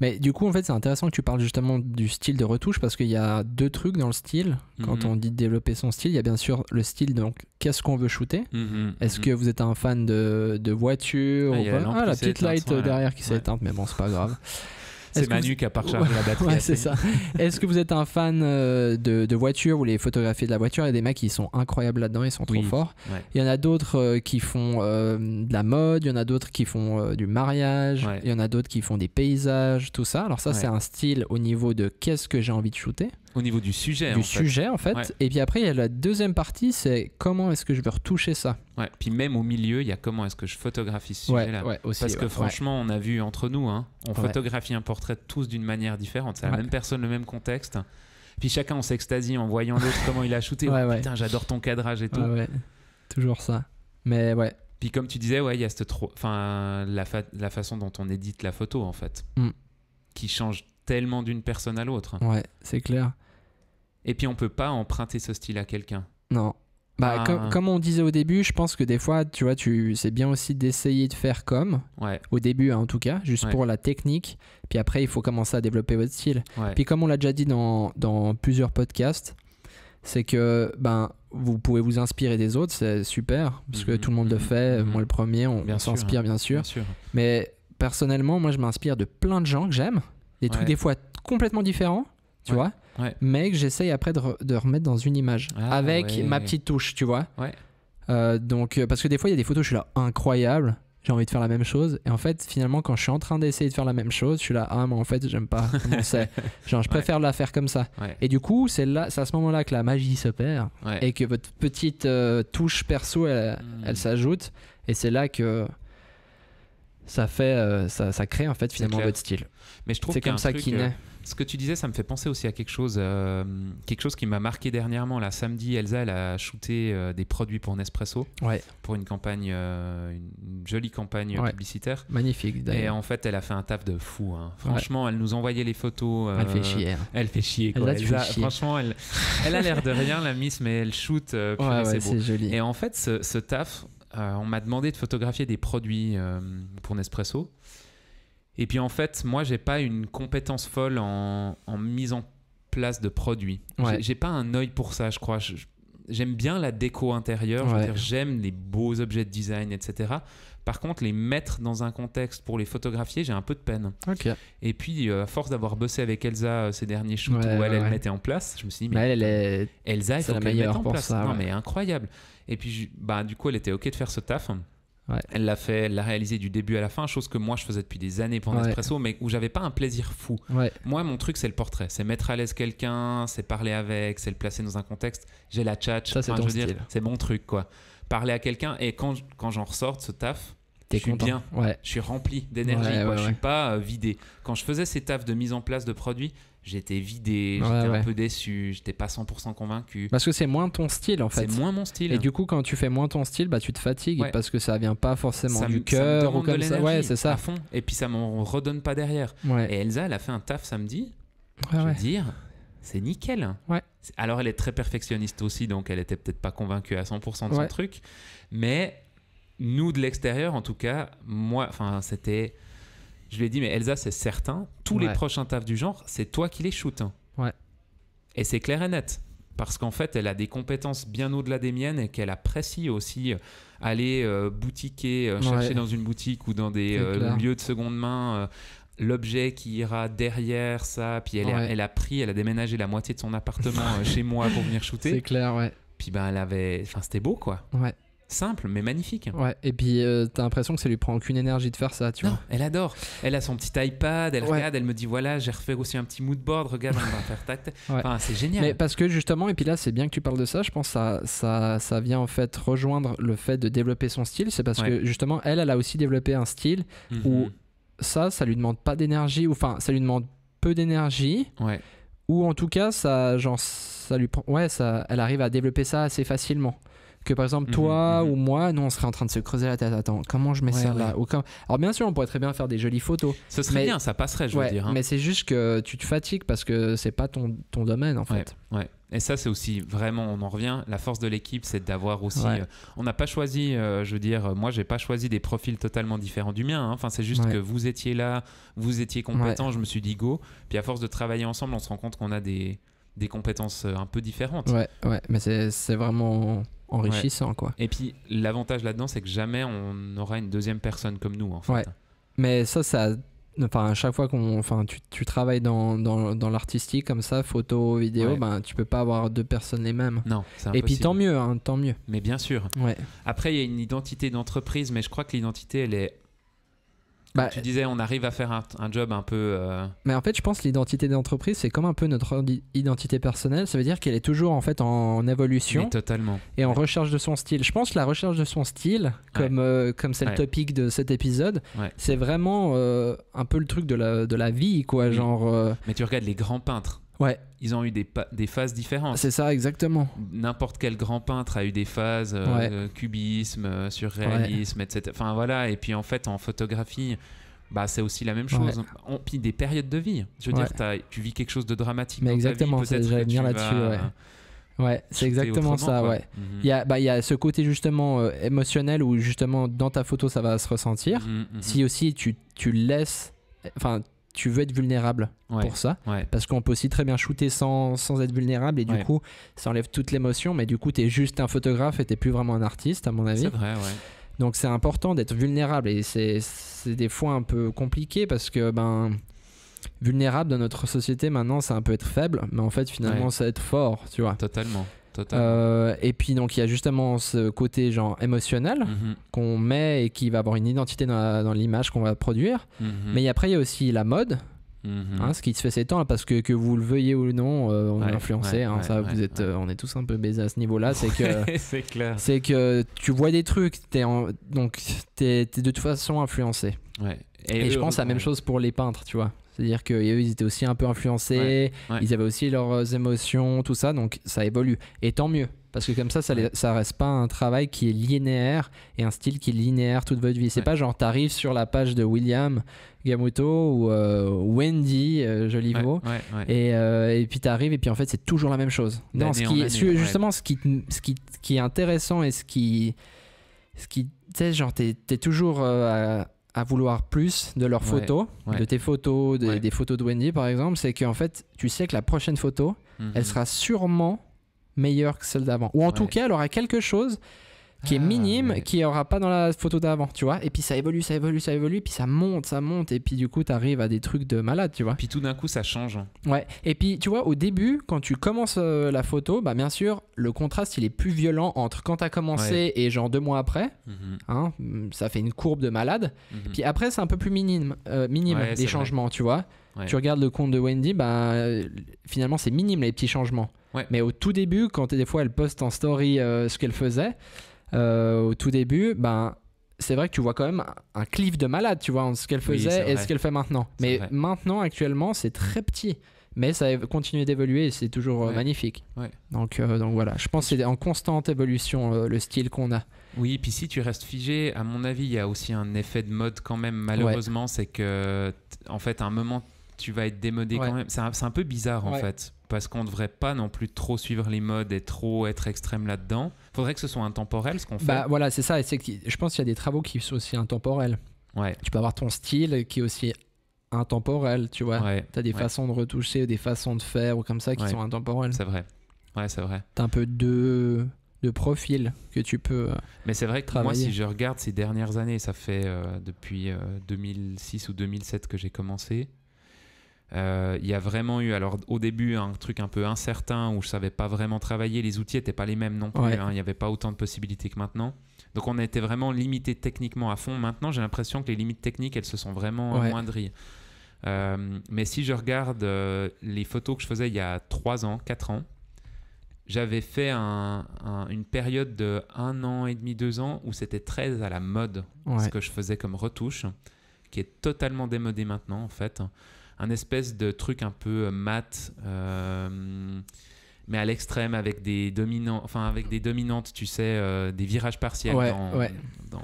Speaker 1: Mais du coup, en fait, c'est intéressant que tu parles justement du style de retouche parce qu'il y a deux trucs dans le style. Quand mhm. on dit développer son style, il y a bien sûr le style, donc qu'est-ce qu'on veut shooter mhm, Est-ce mhm. que vous êtes un fan de, de voiture Ah, la, ah, petite light euh, derrière qui s'éteint mais bon, c'est pas grave. C'est Manu qui a pas la batterie. c'est ça. Est-ce que vous êtes un fan euh, de, voitures ou les photographies de la voiture Il y a des mecs qui sont incroyables là-dedans, ils sont trop forts. Il y en a d'autres euh, qui font euh, de la mode, il y en a d'autres qui font du mariage, il y en a d'autres qui font des paysages, tout ça. Alors ça, c'est un style au niveau de qu'est-ce que j'ai envie de shooter.
Speaker 2: Au niveau du sujet. Du sujet, en fait.
Speaker 1: Et puis après, il y a la deuxième partie, c'est comment est-ce que je veux retoucher ça. Ouais. Puis même au milieu, il y a comment est-ce que je photographie ce sujet-là. Parce que franchement, on a
Speaker 2: vu entre nous, hein, on photographie un portrait tous d'une manière différente. C'est la même personne, le même contexte. Puis chacun, on s'extasie en voyant l'autre comment il a shooté. putain, j'adore ton cadrage et tout.
Speaker 1: Toujours ça. Mais ouais.
Speaker 2: Puis comme tu disais, ouais, il y a cette enfin, la, la, façon dont on édite la photo, en fait, mm. qui change tellement d'une personne à l'autre. Ouais, c'est clair. Et puis on peut pas emprunter ce style à quelqu'un.
Speaker 1: Non. Bah, ah. comme on disait au début, je pense que des fois, tu vois, tu, c'est bien aussi d'essayer de faire comme, au début hein, en tout cas, juste pour la technique. Puis après, il faut commencer à développer votre style. Puis comme on l'a déjà dit dans, plusieurs podcasts, c'est que ben, vous pouvez vous inspirer des autres, c'est super, parce que mhm, tout le monde le mhm, fait, mhm. moi le premier, on, s'inspire hein. bien, bien sûr. Mais personnellement, moi je m'inspire de plein de gens que j'aime, des trucs des fois complètement différents, tu vois mais que j'essaye après de, de, remettre dans une image ah, avec ma petite touche, tu vois. Euh, donc, euh, parce que des fois, il y a des photos, je suis là, incroyable, j'ai envie de faire la même chose. Et en fait, finalement, quand je suis en train d'essayer de faire la même chose, je suis là, ah, mais en fait, j'aime pas Genre, je préfère la faire comme ça. Et du coup, c'est là, à ce moment-là que la magie s'opère et que votre petite euh, touche perso, elle, hmm. elle s'ajoute. Et c'est là que ça fait, ça, ça, crée en fait finalement votre style. Mais je trouve c'est comme ça qui naît.
Speaker 2: Ce que tu disais, ça me fait penser aussi à quelque chose, euh, quelque chose qui m'a marqué dernièrement. Là, samedi, Elsa, elle a shooté euh, des produits pour Nespresso, pour une campagne, euh, une jolie campagne publicitaire.
Speaker 1: Magnifique. Et en
Speaker 2: fait, elle a fait un taf de fou. Hein. Franchement, elle nous envoyait les photos. elle fait chier. Hein. Elle fait chier. Franchement, elle, elle a l'air de rien, la Miss, mais elle shoot. c'est Joli. Et en fait, ce, ce taf, on m'a demandé de photographier des produits pour Nespresso. Et puis en fait, moi, j'ai pas une compétence folle en, mise en place de produits. J'ai pas un œil pour ça, je crois. J'aime bien la déco intérieure, j'aime les beaux objets de design, etc. Par contre, les mettre dans un contexte pour les photographier, j'ai un peu de peine. Et puis, euh, à force d'avoir bossé avec Elsa euh, ces derniers shoots où elle, elle mettait en place, je me suis dit, mais, bah, elle,
Speaker 1: est... Elsa, il faut en place. Ça, non, mais
Speaker 2: incroyable. Et puis, bah, du coup, elle était OK de faire ce taf. Elle l'a fait, l'a réalisé du début à la fin, chose que moi je faisais depuis des années pour Nespresso, mais où j'avais pas un plaisir fou. Moi, mon truc, c'est le portrait, c'est mettre à l'aise quelqu'un, c'est parler avec, c'est le placer dans un contexte. J'ai la chat, c'est mon truc, quoi. Parler à quelqu'un et quand, j'en ressors de ce taf, je suis bien, je suis rempli d'énergie, je suis pas euh, vidé. Quand je faisais ces tafs de mise en place de produits, j'étais vidé, j'étais un peu déçu, j'étais pas 100% convaincu. Parce que c'est moins ton style en fait. C'est moins mon style. Et du
Speaker 1: coup, quand tu fais moins ton style, bah tu te fatigues parce que ça vient pas forcément du cœur ou comme ça. Ouais, c'est ça. À fond.
Speaker 2: Et puis ça m'en redonne pas derrière. Et Elsa, elle a fait un taf samedi. je veux dire, c'est nickel. Ouais. Alors elle est très perfectionniste aussi, donc elle était peut-être pas convaincue à 100% de son truc, mais nous de l'extérieur, en tout cas, moi, enfin c'était je lui ai dit, mais Elsa, c'est certain, tous les prochains tafs du genre, c'est toi qui les shootes hein. Ouais. Et c'est clair et net. Parce qu'en fait, elle a des compétences bien au-delà des miennes et qu'elle apprécie aussi euh, aller euh, boutiquer, euh, chercher dans une boutique ou dans des lieux de seconde main l'objet qui ira derrière ça. Puis elle, a, elle a pris, elle a déménagé la moitié de son appartement chez moi pour venir shooter. C'est clair, ouais. Puis ben elle avait, enfin c'était beau quoi.
Speaker 1: Ouais simple mais magnifique. Ouais, et puis tu euh, t'as l'impression que ça lui prend aucune énergie de faire ça, tu vois. Elle adore.
Speaker 2: Elle a son petit iPad, elle regarde, elle me dit voilà, j'ai refait aussi un petit mood board, regarde, on va faire tact. Enfin, c'est
Speaker 1: génial. Mais parce que justement, et puis là, c'est bien que tu parles de ça, je pense que ça, ça, ça vient en fait rejoindre le fait de développer son style. C'est parce que justement, elle, elle a aussi développé un style mhm. où ça, ça lui demande pas d'énergie, ou enfin, ça lui demande peu d'énergie. Ouais. Ou en tout cas, ça, genre, ça lui prend. Ouais, ça, elle arrive à développer ça assez facilement que par exemple mhm, toi mhm. ou moi, nous on serait en train de se creuser la tête. Attends, comment je mets ça là Alors bien sûr, on pourrait très bien faire des jolies photos. Ce serait bien, ça passerait, je veux dire. Hein. Mais c'est juste que tu te fatigues parce que c'est pas ton, domaine en fait.
Speaker 2: Ouais. Et ça, c'est aussi vraiment, on en revient, la force de l'équipe, c'est d'avoir aussi. Euh, on n'a pas choisi, euh, je veux dire, euh, moi, j'ai pas choisi des profils totalement différents du mien. Hein. Enfin, c'est juste que vous étiez là, vous étiez compétent, je me suis dit go. Puis à force de travailler ensemble, on se rend compte qu'on a des, des compétences euh, un peu différentes.
Speaker 1: Ouais, ouais, mais c'est vraiment enrichissant, quoi.
Speaker 2: Et puis, l'avantage là-dedans, c'est que jamais on aura une deuxième personne comme nous, en fait.
Speaker 1: Ouais. Mais ça, ça. Enfin, à chaque fois qu'on. Enfin, tu, travailles dans, dans, l'artistique comme ça, photo, vidéo, ben, tu peux pas avoir deux personnes les mêmes. Non, Et puis tant mieux, hein, tant mieux.
Speaker 2: Mais bien sûr. Ouais. Après, il y a une identité d'entreprise, mais je crois que l'identité, elle est bah, tu disais, on arrive à faire un, job un peu. Euh,
Speaker 1: mais en fait, je pense que l'identité d'entreprise, c'est comme un peu notre identité personnelle. Ça veut dire qu'elle est toujours en fait en évolution. totalement. Et en recherche de son style. Je pense que la recherche de son style, comme euh, comme c'est le topic de cet épisode, c'est vraiment euh, un peu le truc de la, de la vie, quoi. Genre.
Speaker 2: Mais tu regardes les grands peintres. Ouais. Ils ont eu des, des phases différentes.
Speaker 1: C'est ça, exactement.
Speaker 2: N'importe quel grand peintre a eu des phases euh, euh, cubisme, euh, surréalisme, etc. Enfin voilà, et puis en fait, en photographie, bah, c'est aussi la même chose. On, puis des périodes de vie. Je veux dire, tu vis quelque chose de dramatique. dans exactement, ta vie, venir là-dessus. Ouais, c'est exactement ça. Ouais. Mhm.
Speaker 1: Il y, a, bah, il y a ce côté justement émotionnel où justement dans ta photo ça va se ressentir. Mhm, mhm. Si aussi tu, tu laisses, enfin tu veux être vulnérable pour ça. Parce qu'on peut aussi très bien shooter sans, être vulnérable et du coup, ça enlève toute l'émotion, mais du coup, tu es juste un photographe et tu plus vraiment un artiste, à mon avis. C'est vrai, Donc, c'est important d'être vulnérable et c'est des fois un peu compliqué parce que, ben. Vulnérable dans notre société maintenant, c'est un peu être faible, mais en fait, finalement, c'est être fort, tu vois. Totalement. Euh, et puis donc il y a justement ce côté genre émotionnel mhm. qu'on met et qui va avoir une identité dans l'image qu'on va produire. Mhm. Mais après il y a aussi la mode. Mhm. Hein, ce qui se fait ces temps parce que que vous le veuillez ou non euh, on est influencé hein, ça vous êtes euh, on est tous un peu baisés à ce niveau là c'est que clair c'est que tu vois des trucs es donc t'es es de toute façon influencé et, et je pense la même chose pour les peintres tu vois c'est-à-dire qu'ils étaient aussi un peu influencés, ils avaient aussi leurs euh, émotions, tout ça, donc ça évolue. Et tant mieux, parce que comme ça, ça, ça reste pas un travail qui est linéaire et un style qui est linéaire toute votre vie. C'est pas genre t'arrives sur la page de William Gamuto ou euh, Wendy, euh, joli mot, et, euh, et, puis t'arrives et puis en fait c'est toujours la même chose. Non, ce qui, justement, ce qui, ce qui, qui, est intéressant et ce qui, ce qui, tu sais, genre t'es es toujours à vouloir plus de leurs photos, de tes photos, des photos de Wendy par exemple, c'est qu'en fait, tu sais que la prochaine photo, elle mhm. sera sûrement meilleure que celle d'avant. Ou en tout cas, elle aura quelque chose qui est ah, minime, qui aura pas dans la photo d'avant, tu vois. Et puis ça évolue, ça évolue, ça évolue, puis ça monte, ça monte, et puis du coup, tu arrives à des trucs de malade, tu vois. Puis tout d'un coup, ça change. Ouais. Et puis, tu vois, au début, quand tu commences euh, la photo, bah bien sûr, le contraste, il est plus violent entre quand t'as commencé et genre deux mois après. Mhm. hein, mm, ça fait une courbe de malade. Mhm. Puis après, c'est un peu plus minime, euh, minime les changements, tu vois. Tu regardes le compte de Wendy, bah finalement, c'est minime les petits changements. Mais au tout début, quand des fois elle poste en story euh, ce qu'elle faisait, euh, au tout début, ben, c'est vrai que tu vois quand même un cliff de malade, tu vois, entre ce qu'elle faisait et ce qu'elle fait maintenant. Mais maintenant, actuellement, c'est très petit. Mais ça continué d'évoluer et c'est toujours euh, magnifique. Donc, euh, donc voilà, je pense que c'est en constante évolution le style qu'on a.
Speaker 2: Oui, puis si tu restes figé, à mon avis, il y a aussi un effet de mode quand même, malheureusement, c'est que en fait, à un moment, tu vas être démodé quand même. C'est un, un, peu bizarre en fait, parce qu'on ne devrait pas non plus trop suivre les modes et trop être extrême là-dedans. Il Faudrait que ce soit intemporel ce qu'on bah, fait. voilà,
Speaker 1: c'est ça. Et je pense qu'il y a des travaux qui sont aussi intemporels. Ouais. Tu peux avoir ton style qui est aussi intemporel, tu vois. Ouais. as des façons de retoucher, des façons de faire ou comme ça qui sont
Speaker 2: intemporelles. C'est vrai. Ouais, c'est vrai.
Speaker 1: as un peu deux de profil que tu peux. Euh, Mais c'est vrai que moi, si je
Speaker 2: regarde ces dernières années, ça fait euh, depuis 2006 euh, ou 2007 que j'ai commencé. Euh, il y a vraiment eu, alors au début, un truc un peu incertain où je savais pas vraiment travailler. Les outils n'étaient pas les mêmes non plus. Hein. il n'y avait pas autant de possibilités que maintenant. Donc on a été vraiment limité techniquement à fond. Maintenant, j'ai l'impression que les limites techniques, elles se sont vraiment amoindries. Euh, mais si je regarde euh, les photos que je faisais il y a 3 ans, 4 ans, j'avais fait une période de 1 an et demi, 2 ans où c'était très à la mode ce que je faisais comme retouche, qui est totalement démodé maintenant en fait un espèce de truc un peu euh, mat, euh, mais à l'extrême avec des dominants, enfin avec des dominantes, tu sais, euh, des virages partiels dans,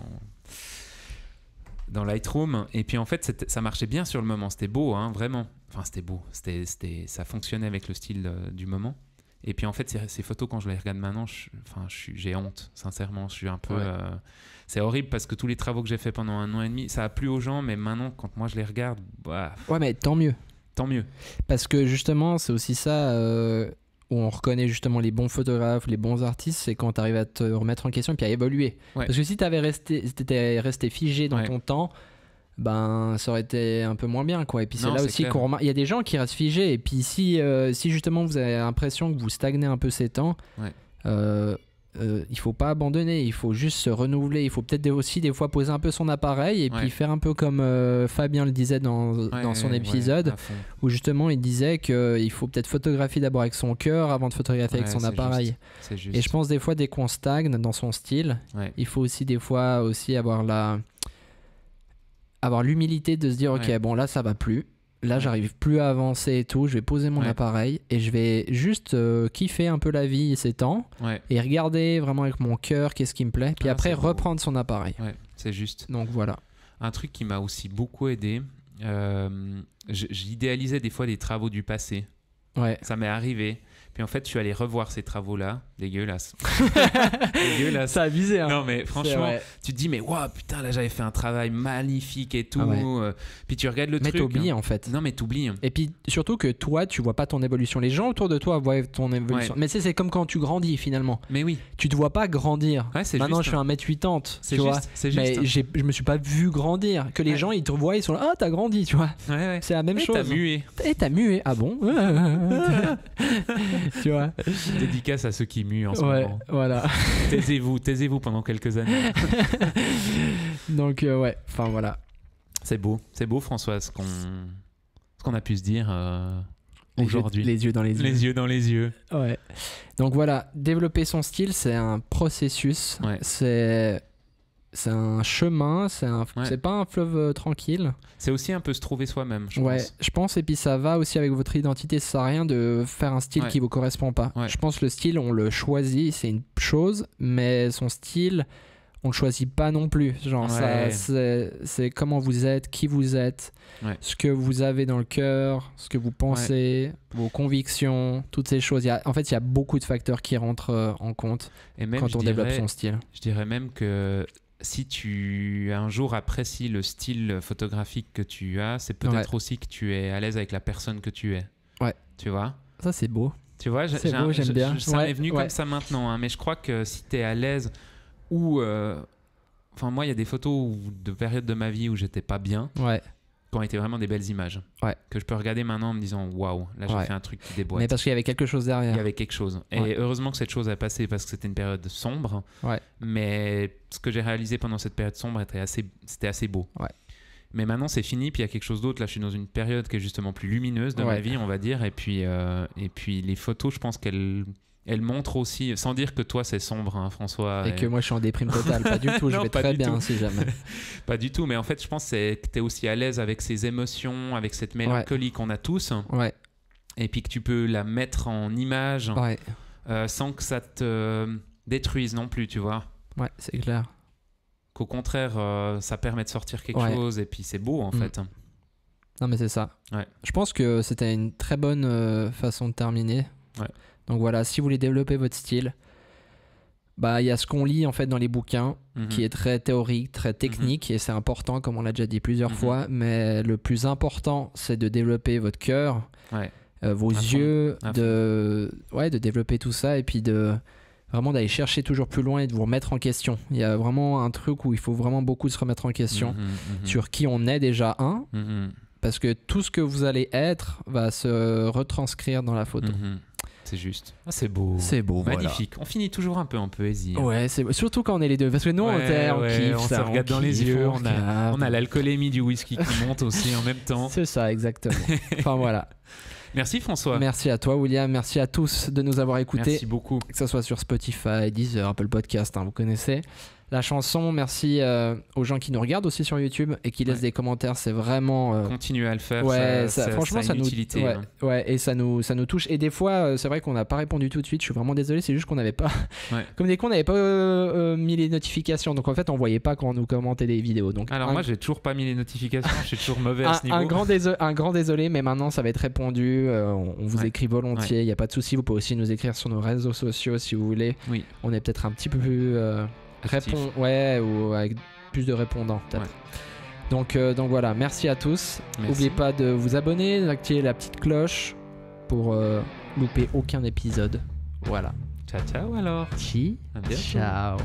Speaker 2: dans, Lightroom. Et puis en fait, ça marchait bien sur le moment. C'était beau, hein, vraiment. Enfin, c'était beau. C'était, c'était, ça fonctionnait avec le style du moment. Et puis en fait, ces, photos, quand je les regarde maintenant, enfin, j'ai honte, sincèrement. Je suis un peu c'est horrible parce que tous les travaux que j'ai fait pendant un an et demi, ça a plu aux gens, mais maintenant, quand moi je les
Speaker 1: regarde, bah. Ouais, mais tant mieux. Tant mieux. Parce que justement, c'est aussi ça. Euh, où on reconnaît justement les bons photographes, les bons artistes, c'est quand tu arrives à te remettre en question et puis à évoluer. Parce que si tu resté, étais resté figé dans ton temps, ben ça aurait été un peu moins bien quoi et puis c'est là aussi qu'on il y a des gens qui restent figés et puis si euh, si justement vous avez l'impression que vous stagnez un peu ces temps ouais. Euh, euh, il faut pas abandonner, il faut juste se renouveler, il faut peut-être aussi des fois poser un peu son appareil et puis faire un peu comme euh, Fabien le disait dans, son épisode où justement il disait qu'il euh, faut peut-être photographier d'abord avec son cœur avant de photographier avec son appareil. Et je pense des fois dès qu'on stagne dans son style, il faut aussi des fois aussi avoir la avoir l'humilité de se dire ok bon là ça va plus là j'arrive plus à avancer et tout, je vais poser mon appareil et je vais juste euh, kiffer un peu la vie et ses temps et regarder vraiment avec mon cœur qu'est-ce qui me plaît, puis ah, après reprendre son appareil. c'est juste. Donc voilà.
Speaker 2: Un truc qui m'a aussi beaucoup aidé, euh, j'idéalisais des fois des travaux du passé. Ouais. Ça m'est arrivé. Puis en fait, je suis allé revoir ces travaux-là dégueulasse. dégueulasse. Ça visé Hein. Non, mais franchement, tu te dis, mais waouh, putain, là j'avais fait un travail magnifique et tout. Ah euh, puis tu regardes le truc. Mais t'oublies hein.
Speaker 1: en fait. Non, mais t'oublies. Hein. Et puis surtout que toi, tu vois pas ton évolution. Les gens autour de toi voient ton évolution. Mais c'est comme quand tu grandis finalement. Mais oui. Tu te vois pas grandir. Ouais, Maintenant, juste, je suis hein. un 1m80. C'est juste. C'est Mais je me suis pas vu grandir. Que les gens, ils te voient, ils sont là, ah, t'as grandi, tu vois. C'est la même et chose. T'as mué. Et t'as mué. Ah bon Tu vois. Dédicace à ceux qui en ce moment. Voilà. taisez-vous,
Speaker 2: taisez-vous pendant quelques années. Donc euh, ouais, enfin voilà. C'est beau, c'est beau François ce qu'on ce qu'on a pu se dire euh,
Speaker 1: aujourd'hui. Les yeux dans les yeux. Les yeux dans les yeux. Ouais. Donc voilà, développer son style, c'est un processus. C'est c'est un chemin, c'est c'est pas un fleuve euh, tranquille. C'est aussi un peu se trouver soi-même, je ouais, pense. je pense. Et puis ça va aussi avec votre identité. Ça sert à rien de faire un style qui vous correspond pas. Je pense le style, on le choisit, c'est une chose, mais son style, on le choisit pas non plus. Genre, c'est, comment vous êtes, qui vous êtes, ce que vous avez dans le cœur, ce que vous pensez, vos convictions, toutes ces choses. y a, en fait, il y a beaucoup de facteurs qui rentrent euh, en compte Et quand on développe son style.
Speaker 2: Je dirais même que si tu un jour apprécies le style photographique que tu as, c'est peut-être aussi que tu es à l'aise avec la personne que tu es. Ouais. Tu vois
Speaker 1: Ça, c'est beau. Tu
Speaker 2: vois, j'aime bien. ça m'est venu comme ça maintenant, hein, mais je crois que si tu es à l'aise ou. Euh, enfin, moi, il y a des photos de périodes de ma vie où j'étais pas bien. Ouais qui ont été vraiment des belles images. Ouais. Que je peux regarder maintenant en me disant waouh, là j'ai fait un truc qui déboîte. Mais parce qu'il y
Speaker 1: avait quelque chose derrière. Il y avait quelque chose. Et
Speaker 2: heureusement que cette chose a passé parce que c'était une période sombre. Mais ce que j'ai réalisé pendant cette période sombre était assez, c'était assez beau. Mais maintenant c'est fini, puis il y a quelque chose d'autre. Là je suis dans une période qui est justement plus lumineuse de ma vie, on va dire. Et puis, euh, et puis les photos, je pense qu'elles elle montre aussi, sans dire que toi c'est sombre, hein, François. Et, que moi je suis en déprime totale, pas du tout, je vais très bien si jamais. pas du tout, mais en fait je pense que tu es aussi à l'aise avec ces émotions, avec cette mélancolie qu'on a tous. Ouais. Et puis que tu peux la mettre en image euh, sans que ça te détruise non plus, tu vois.
Speaker 1: Ouais, c'est clair.
Speaker 2: Qu'au contraire, euh, ça permet de sortir quelque chose et puis c'est beau en mm. fait.
Speaker 1: Non mais c'est ça. Je pense que c'était une très bonne euh, façon de terminer. Ouais. Donc voilà, si vous voulez développer votre style, bah il y a ce qu'on lit en fait dans les bouquins mhm. qui est très théorique, très technique mhm. et c'est important comme on l'a déjà dit plusieurs mhm. fois, mais le plus important c'est de développer votre cœur, euh, vos yeux, de de développer tout ça et puis de vraiment d'aller chercher toujours plus loin et de vous remettre en question. Il y a vraiment un truc où il faut vraiment beaucoup se remettre en question sur qui on est déjà un. Parce que tout ce que vous allez être va se retranscrire dans la photo. C'est juste. Ah, c'est beau. C'est beau. Magnifique.
Speaker 2: On finit toujours un peu en peu. Hein. Ouais,
Speaker 1: c'est surtout quand on est les deux. Parce que nous, on, est, on, kiffe, on se regarde dans les yeux. On a, on a l'alcoolémie du whisky qui monte aussi en même temps. C'est ça, exactement. enfin, voilà. Merci François. Merci à toi William, merci à tous de nous avoir écoutés. Merci beaucoup. Que ce soit sur Spotify, Deezer, Apple Podcast, hein, vous connaissez la chanson. Merci euh, aux gens qui nous regardent aussi sur YouTube et qui laissent des commentaires. C'est vraiment. Euh, Continuez à le faire. Ouais, ça, franchement, une Utilité, hein. ouais, et ça nous, ça nous touche. Et des fois, euh, c'est vrai qu'on n'a pas répondu tout de suite. Je suis vraiment désolé. C'est juste qu'on n'avait pas. Comme des cons, on n'avait pas mis les notifications. Donc en fait, on voyait pas quand on nous commentait les vidéos. Donc, Alors moi,
Speaker 2: j'ai toujours pas mis les notifications. Je suis toujours mauvais à ce niveau. Un grand,
Speaker 1: un grand désolé, mais maintenant, ça va être répondu. on, vous écrit volontiers. Il n'y a pas de souci. Vous pouvez aussi nous écrire sur nos réseaux sociaux si vous voulez. Oui. On est peut-être un petit peu plus. Répond, ouais, ou avec plus de répondants Donc, euh, donc voilà, merci à tous. N'oubliez pas de vous abonner, d'activer la petite cloche pour euh, louper aucun épisode. Voilà. Ciao, ciao alors. Ciao. Ciao.